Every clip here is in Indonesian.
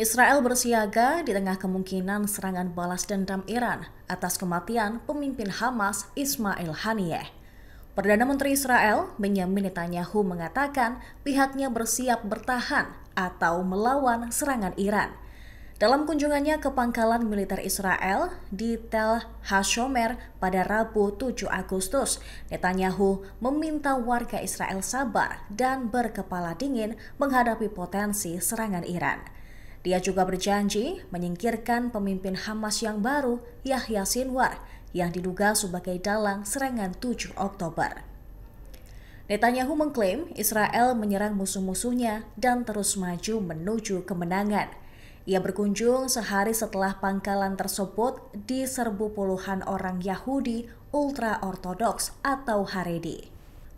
Israel bersiaga di tengah kemungkinan serangan balas dendam Iran atas kematian pemimpin Hamas Ismail Haniyeh. Perdana Menteri Israel Benjamin Netanyahu mengatakan pihaknya bersiap bertahan atau melawan serangan Iran. Dalam kunjungannya ke pangkalan militer Israel di Tel Hashomer pada Rabu 7 Agustus, Netanyahu meminta warga Israel sabar dan berkepala dingin menghadapi potensi serangan Iran. Dia juga berjanji menyingkirkan pemimpin Hamas yang baru, Yahya Sinwar, yang diduga sebagai dalang serangan 7 Oktober. Netanyahu mengklaim Israel menyerang musuh-musuhnya dan terus maju menuju kemenangan. Ia berkunjung sehari setelah pangkalan tersebut diserbu puluhan orang Yahudi ultra-ortodoks atau Haredi.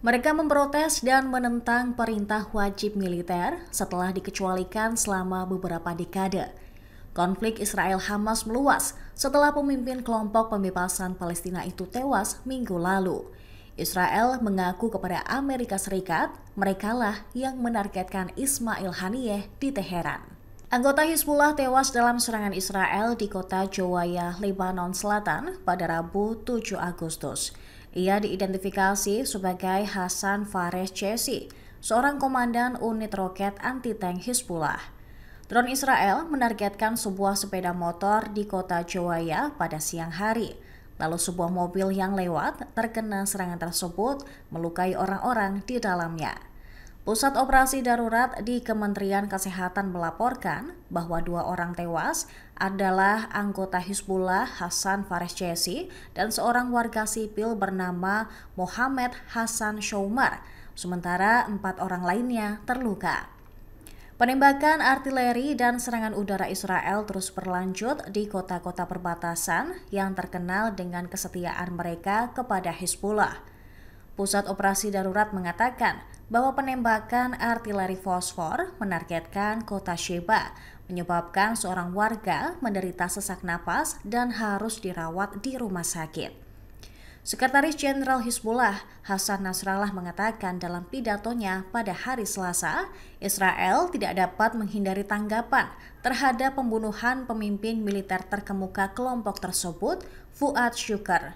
Mereka memprotes dan menentang perintah wajib militer setelah dikecualikan selama beberapa dekade. Konflik Israel-Hamas meluas setelah pemimpin kelompok pembebasan Palestina itu tewas minggu lalu. Israel mengaku kepada Amerika Serikat merekalah yang menargetkan Ismail Haniyeh di Teheran. Anggota Hizbullah tewas dalam serangan Israel di kota Jawaya, Lebanon Selatan pada Rabu 7 Agustus. Ia diidentifikasi sebagai Hasan Fares Chesi, seorang komandan unit roket anti-tank Hizbullah. Drone Israel menargetkan sebuah sepeda motor di kota Jawaya pada siang hari. Lalu sebuah mobil yang lewat terkena serangan tersebut melukai orang-orang di dalamnya. Pusat Operasi Darurat di Kementerian Kesehatan melaporkan bahwa dua orang tewas adalah anggota Hizbullah Hasan Fares Jesi dan seorang warga sipil bernama Mohamed Hasan Shoumar. Sementara empat orang lainnya terluka. Penembakan artileri dan serangan udara Israel terus berlanjut di kota-kota perbatasan yang terkenal dengan kesetiaan mereka kepada Hizbullah. Pusat Operasi Darurat mengatakan bahwa penembakan artileri fosfor menargetkan kota Sheba menyebabkan seorang warga menderita sesak napas dan harus dirawat di rumah sakit. Sekretaris Jenderal Hizbullah Hasan Nasrallah mengatakan dalam pidatonya pada hari Selasa, Israel tidak dapat menghindari tanggapan terhadap pembunuhan pemimpin militer terkemuka kelompok tersebut, Fuad Shukr.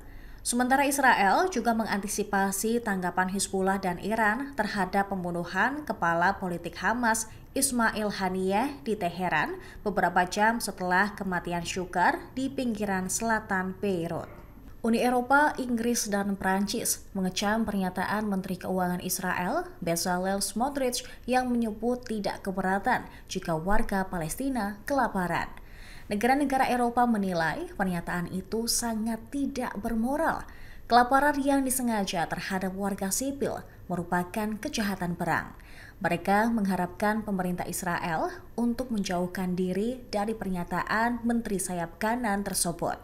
Sementara Israel juga mengantisipasi tanggapan Hizbullah dan Iran terhadap pembunuhan kepala politik Hamas Ismail Haniyeh di Teheran beberapa jam setelah kematian Syukar di pinggiran selatan Beirut. Uni Eropa, Inggris, dan Prancis mengecam pernyataan Menteri Keuangan Israel, Bezalel Smotrich, yang menyebut tidak keberatan jika warga Palestina kelaparan. Negara-negara Eropa menilai pernyataan itu sangat tidak bermoral. Kelaparan yang disengaja terhadap warga sipil merupakan kejahatan perang. Mereka mengharapkan pemerintah Israel untuk menjauhkan diri dari pernyataan menteri sayap kanan tersebut.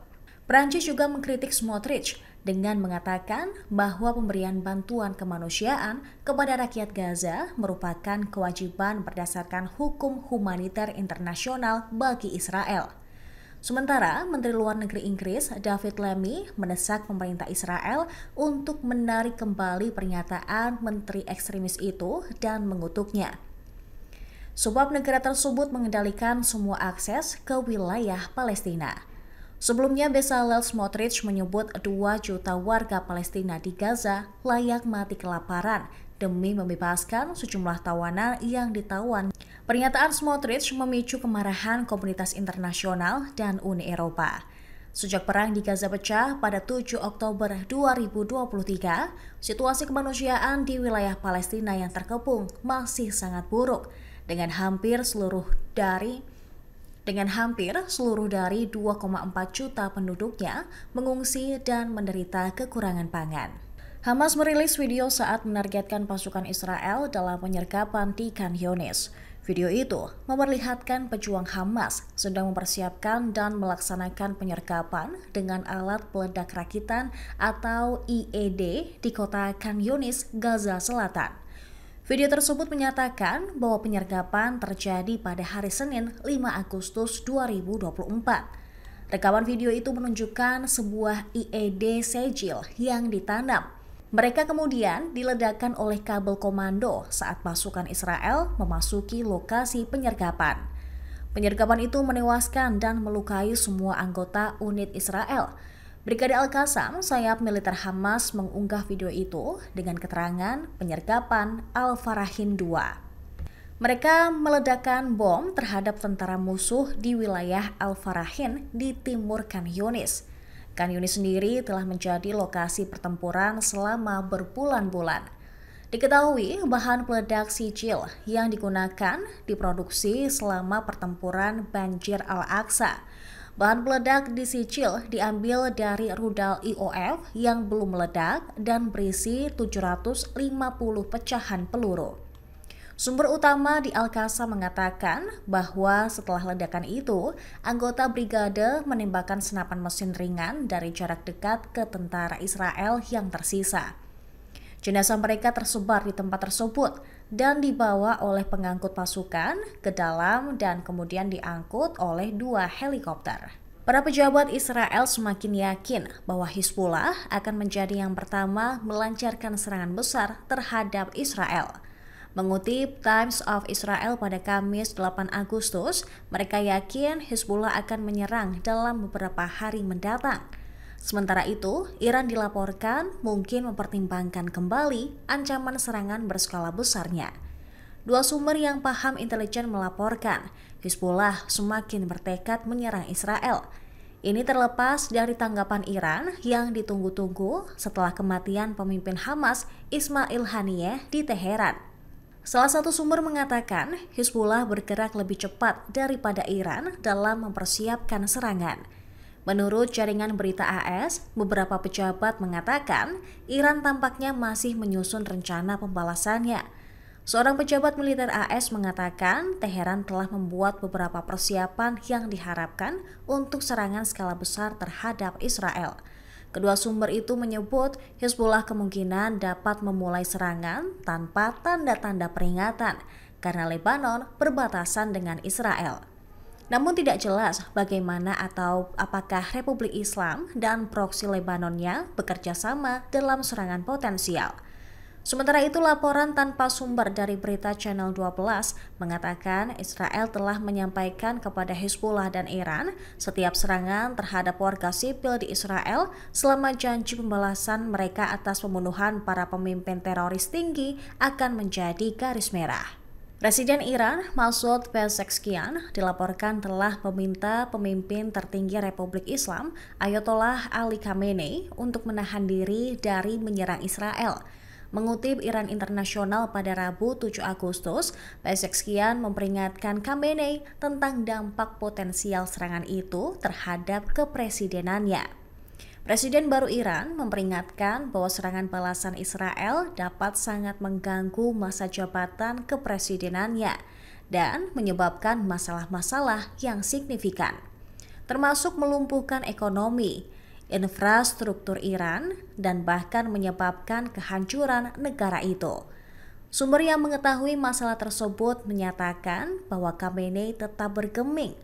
Perancis juga mengkritik Smotrich dengan mengatakan bahwa pemberian bantuan kemanusiaan kepada rakyat Gaza merupakan kewajiban berdasarkan hukum humaniter internasional bagi Israel. Sementara, Menteri Luar Negeri Inggris David Lammy mendesak pemerintah Israel untuk menarik kembali pernyataan menteri ekstremis itu dan mengutuknya. Sebab negara tersebut mengendalikan semua akses ke wilayah Palestina. Sebelumnya, Bezalel Smotrich menyebut 2 juta warga Palestina di Gaza layak mati kelaparan demi membebaskan sejumlah tawanan yang ditawan. Pernyataan Smotrich memicu kemarahan komunitas internasional dan Uni Eropa. Sejak perang di Gaza pecah pada 7 Oktober 2023, situasi kemanusiaan di wilayah Palestina yang terkepung masih sangat buruk, dengan hampir seluruh dari dengan hampir seluruh dari 2,4 juta penduduknya mengungsi dan menderita kekurangan pangan. Hamas merilis video saat menargetkan pasukan Israel dalam penyergapan di Khan Video itu memperlihatkan pejuang Hamas sedang mempersiapkan dan melaksanakan penyergapan dengan alat peledak rakitan atau IED di kota Khan Gaza Selatan. Video tersebut menyatakan bahwa penyergapan terjadi pada hari Senin 5 Agustus 2024. Rekaman video itu menunjukkan sebuah IED sejil yang ditanam. Mereka kemudian diledakkan oleh kabel komando saat pasukan Israel memasuki lokasi penyergapan. Penyergapan itu menewaskan dan melukai semua anggota unit Israel, Brigade Al-Qassam, sayap militer Hamas mengunggah video itu dengan keterangan penyergapan Al-Farahin II. Mereka meledakkan bom terhadap tentara musuh di wilayah Al-Farahin di timur Khan Yunis. Khan Yunis sendiri telah menjadi lokasi pertempuran selama berbulan-bulan. Diketahui bahan peledak sijil yang digunakan diproduksi selama pertempuran Banjir Al-Aqsa Bahan peledak disicil diambil dari rudal IOF yang belum meledak dan berisi 750 pecahan peluru. Sumber utama di Alkasa mengatakan bahwa setelah ledakan itu, anggota brigade menembakkan senapan mesin ringan dari jarak dekat ke tentara Israel yang tersisa. Jenazah mereka tersebar di tempat tersebut, dan dibawa oleh pengangkut pasukan ke dalam dan kemudian diangkut oleh dua helikopter. Para pejabat Israel semakin yakin bahwa Hizbullah akan menjadi yang pertama melancarkan serangan besar terhadap Israel. Mengutip Times of Israel pada Kamis 8 Agustus, mereka yakin Hizbullah akan menyerang dalam beberapa hari mendatang. Sementara itu, Iran dilaporkan mungkin mempertimbangkan kembali ancaman serangan berskala besarnya. Dua sumber yang paham intelijen melaporkan, Hizbullah semakin bertekad menyerang Israel. Ini terlepas dari tanggapan Iran yang ditunggu-tunggu setelah kematian pemimpin Hamas Ismail Haniyeh di Teheran. Salah satu sumber mengatakan Hizbullah bergerak lebih cepat daripada Iran dalam mempersiapkan serangan. Menurut jaringan berita AS, beberapa pejabat mengatakan Iran tampaknya masih menyusun rencana pembalasannya. Seorang pejabat militer AS mengatakan Teheran telah membuat beberapa persiapan yang diharapkan untuk serangan skala besar terhadap Israel. Kedua sumber itu menyebut Hezbollah kemungkinan dapat memulai serangan tanpa tanda-tanda peringatan karena Lebanon berbatasan dengan Israel. Namun tidak jelas bagaimana atau apakah Republik Islam dan proksi Lebanonnya bekerja sama dalam serangan potensial. Sementara itu laporan tanpa sumber dari berita Channel 12 mengatakan Israel telah menyampaikan kepada Hezbollah dan Iran setiap serangan terhadap warga sipil di Israel selama janji pembalasan mereka atas pembunuhan para pemimpin teroris tinggi akan menjadi garis merah. Presiden Iran Masoud Pezeshkian dilaporkan telah meminta pemimpin tertinggi Republik Islam Ayatollah Ali Khamenei untuk menahan diri dari menyerang Israel. Mengutip Iran Internasional pada Rabu 7 Agustus, Pezeshkian memperingatkan Khamenei tentang dampak potensial serangan itu terhadap kepresidenannya. Presiden baru Iran memperingatkan bahwa serangan balasan Israel dapat sangat mengganggu masa jabatan kepresidenannya dan menyebabkan masalah-masalah yang signifikan, termasuk melumpuhkan ekonomi, infrastruktur Iran, dan bahkan menyebabkan kehancuran negara itu. Sumber yang mengetahui masalah tersebut menyatakan bahwa Khamenei tetap bergeming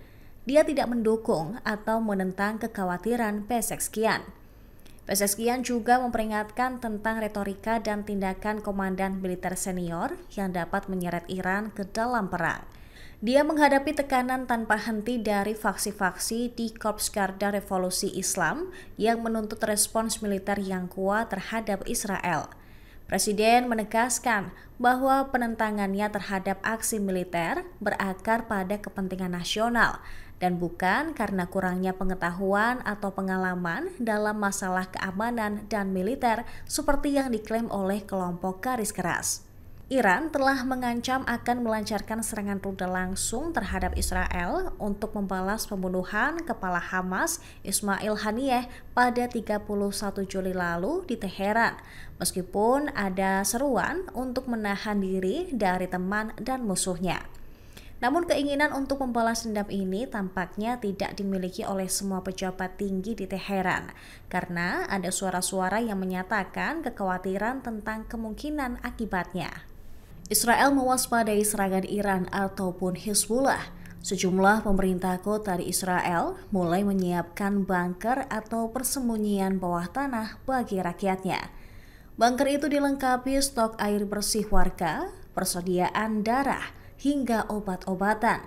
dia tidak mendukung atau menentang kekhawatiran Peseskian. Peseskian juga memperingatkan tentang retorika dan tindakan komandan militer senior yang dapat menyeret Iran ke dalam perang. Dia menghadapi tekanan tanpa henti dari faksi-faksi di Korps Garda Revolusi Islam yang menuntut respons militer yang kuat terhadap Israel. Presiden menegaskan bahwa penentangannya terhadap aksi militer berakar pada kepentingan nasional dan bukan karena kurangnya pengetahuan atau pengalaman dalam masalah keamanan dan militer seperti yang diklaim oleh kelompok garis keras. Iran telah mengancam akan melancarkan serangan rudal langsung terhadap Israel untuk membalas pembunuhan kepala Hamas Ismail Haniyeh pada 31 Juli lalu di Teheran, meskipun ada seruan untuk menahan diri dari teman dan musuhnya. Namun keinginan untuk membalas dendam ini tampaknya tidak dimiliki oleh semua pejabat tinggi di Teheran karena ada suara-suara yang menyatakan kekhawatiran tentang kemungkinan akibatnya. Israel mewaspadai serangan Iran ataupun Hizbullah. Sejumlah pemerintah kota di Israel mulai menyiapkan bunker atau persembunyian bawah tanah bagi rakyatnya. Bunker itu dilengkapi stok air bersih warga, persediaan darah, hingga obat-obatan.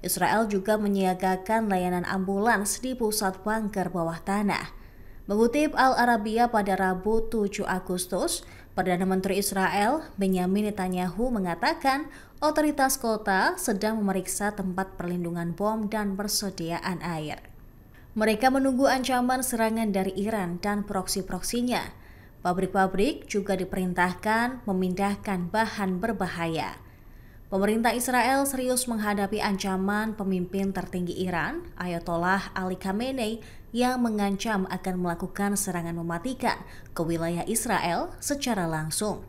Israel juga menyiagakan layanan ambulans di pusat bunker bawah tanah. Mengutip Al Arabiya pada Rabu 7 Agustus, Perdana Menteri Israel Benyamin Netanyahu mengatakan otoritas kota sedang memeriksa tempat perlindungan bom dan persediaan air. Mereka menunggu ancaman serangan dari Iran dan proksi-proksinya. Pabrik-pabrik juga diperintahkan memindahkan bahan berbahaya. Pemerintah Israel serius menghadapi ancaman pemimpin tertinggi Iran, Ayatollah Ali Khamenei, yang mengancam akan melakukan serangan mematikan ke wilayah Israel secara langsung.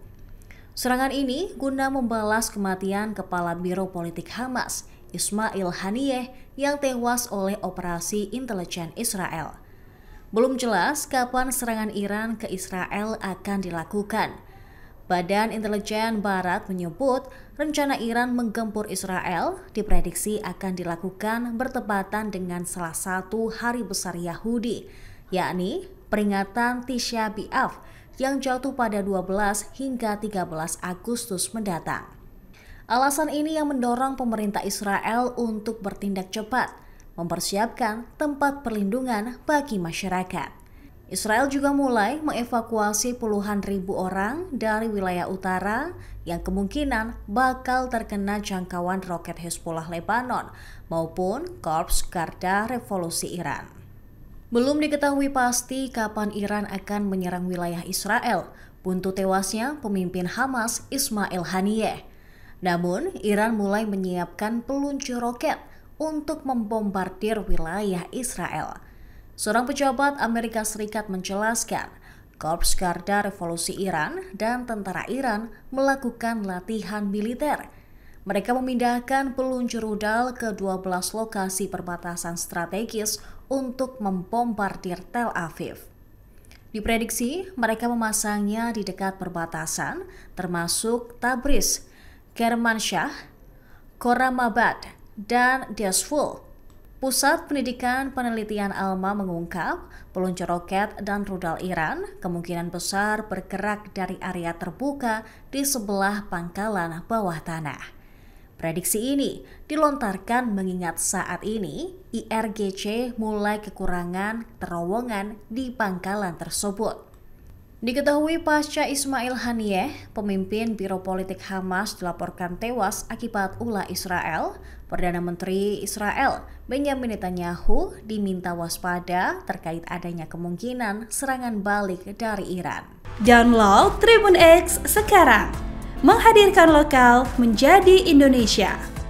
Serangan ini guna membalas kematian Kepala Biro Politik Hamas, Ismail Haniyeh, yang tewas oleh operasi intelijen Israel. Belum jelas kapan serangan Iran ke Israel akan dilakukan – Badan Intelijen Barat menyebut rencana Iran menggempur Israel diprediksi akan dilakukan bertepatan dengan salah satu hari besar Yahudi, yakni peringatan Tisha B'Av yang jatuh pada 12 hingga 13 Agustus mendatang. Alasan ini yang mendorong pemerintah Israel untuk bertindak cepat, mempersiapkan tempat perlindungan bagi masyarakat. Israel juga mulai mengevakuasi puluhan ribu orang dari wilayah utara yang kemungkinan bakal terkena jangkauan roket Hezbollah Lebanon maupun Korps Garda Revolusi Iran. Belum diketahui pasti kapan Iran akan menyerang wilayah Israel, buntu tewasnya pemimpin Hamas Ismail Haniyeh. Namun, Iran mulai menyiapkan peluncur roket untuk membombardir wilayah Israel. Seorang pejabat Amerika Serikat menjelaskan, Korps Garda Revolusi Iran dan tentara Iran melakukan latihan militer. Mereka memindahkan peluncur rudal ke 12 lokasi perbatasan strategis untuk membombardir Tel Aviv. Diprediksi mereka memasangnya di dekat perbatasan termasuk Tabriz, Kermansyah, Koramabad, dan Desful Pusat Pendidikan Penelitian Alma mengungkap, peluncur roket dan rudal Iran kemungkinan besar bergerak dari area terbuka di sebelah pangkalan bawah tanah. Prediksi ini dilontarkan mengingat saat ini IRGC mulai kekurangan terowongan di pangkalan tersebut. Diketahui pasca Ismail Haniyeh, pemimpin Biro Politik Hamas dilaporkan tewas akibat ulah Israel, Perdana Menteri Israel Benjamin Netanyahu diminta waspada terkait adanya kemungkinan serangan balik dari Iran. Download Tribun X sekarang, menghadirkan lokal menjadi Indonesia.